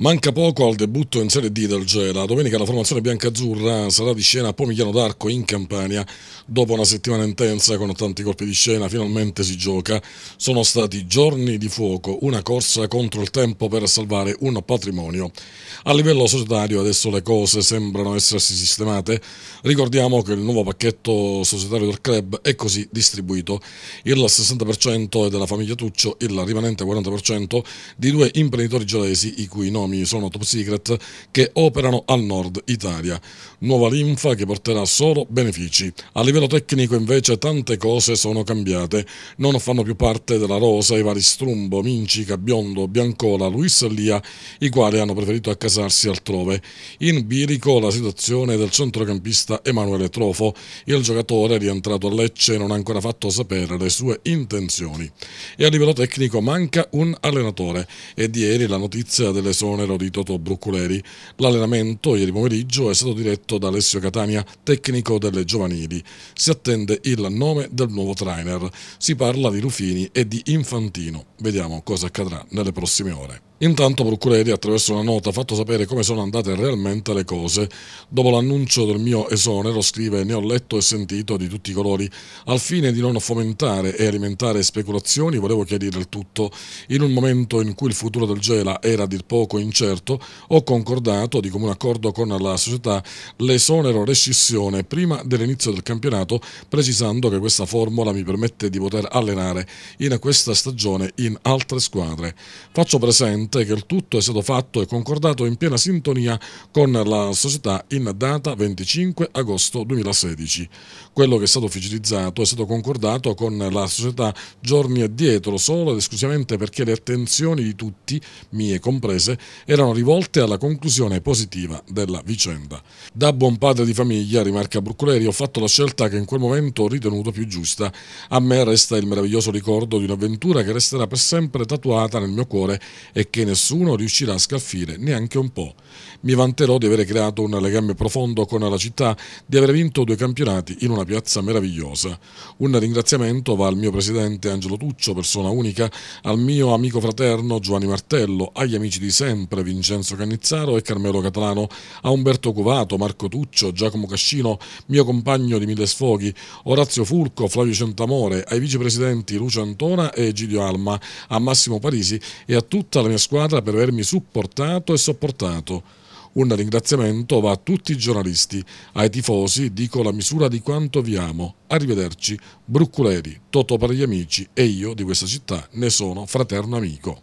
Manca poco al debutto in Serie D del Gela. Domenica la formazione biancazzurra sarà di scena a Pomigliano d'Arco in Campania. Dopo una settimana intensa con tanti colpi di scena, finalmente si gioca. Sono stati giorni di fuoco, una corsa contro il tempo per salvare un patrimonio. A livello societario adesso le cose sembrano essersi sistemate. Ricordiamo che il nuovo pacchetto societario del club è così distribuito. Il 60% è della famiglia Tuccio, il rimanente 40% di due imprenditori gelesi i cui nomi nomi sono top secret che operano al nord Italia. Nuova linfa che porterà solo benefici. A livello tecnico invece tante cose sono cambiate. Non fanno più parte della rosa i vari Strumbo, Mincica, Biondo, Biancola, Luis Lia, i quali hanno preferito accasarsi altrove. In bilico la situazione del centrocampista Emanuele Trofo, il giocatore rientrato a Lecce non ha ancora fatto sapere le sue intenzioni. E a livello tecnico manca un allenatore. Ed ieri la notizia dell'esonero nero di Toto Bruculeri. L'allenamento ieri pomeriggio è stato diretto da Alessio Catania, tecnico delle giovanili. Si attende il nome del nuovo trainer. Si parla di Rufini e di Infantino. Vediamo cosa accadrà nelle prossime ore. Intanto Bruculeri attraverso una nota ha fatto sapere come sono andate realmente le cose. Dopo l'annuncio del mio esonero scrive ne ho letto e sentito di tutti i colori. Al fine di non fomentare e alimentare speculazioni volevo chiarire il tutto. In un momento in cui il futuro del Gela era a dir poco in incerto, ho concordato di comune accordo con la società l'esonero rescissione prima dell'inizio del campionato, precisando che questa formula mi permette di poter allenare in questa stagione in altre squadre. Faccio presente che il tutto è stato fatto e concordato in piena sintonia con la società in data 25 agosto 2016. Quello che è stato ufficializzato è stato concordato con la società giorni addietro solo ed esclusivamente perché le attenzioni di tutti, mie comprese, erano rivolte alla conclusione positiva della vicenda. Da buon padre di famiglia, rimarca Bruccoleri, ho fatto la scelta che in quel momento ho ritenuto più giusta. A me resta il meraviglioso ricordo di un'avventura che resterà per sempre tatuata nel mio cuore e che nessuno riuscirà a scalfire neanche un po'. Mi vanterò di avere creato un legame profondo con la città, di aver vinto due campionati in una piazza meravigliosa. Un ringraziamento va al mio presidente Angelo Tuccio, persona unica, al mio amico fraterno Giovanni Martello, agli amici di Sento, sempre Vincenzo Cannizzaro e Carmelo Catalano, a Umberto Covato, Marco Tuccio, Giacomo Cascino, mio compagno di Mille Sfoghi, Orazio Fulco, Flavio Centamore, ai vicepresidenti Lucio Antona e Gidio Alma, a Massimo Parisi e a tutta la mia squadra per avermi supportato e sopportato. Un ringraziamento va a tutti i giornalisti, ai tifosi dico la misura di quanto vi amo. Arrivederci, Brucculeri, Toto per gli amici e io di questa città ne sono fraterno amico.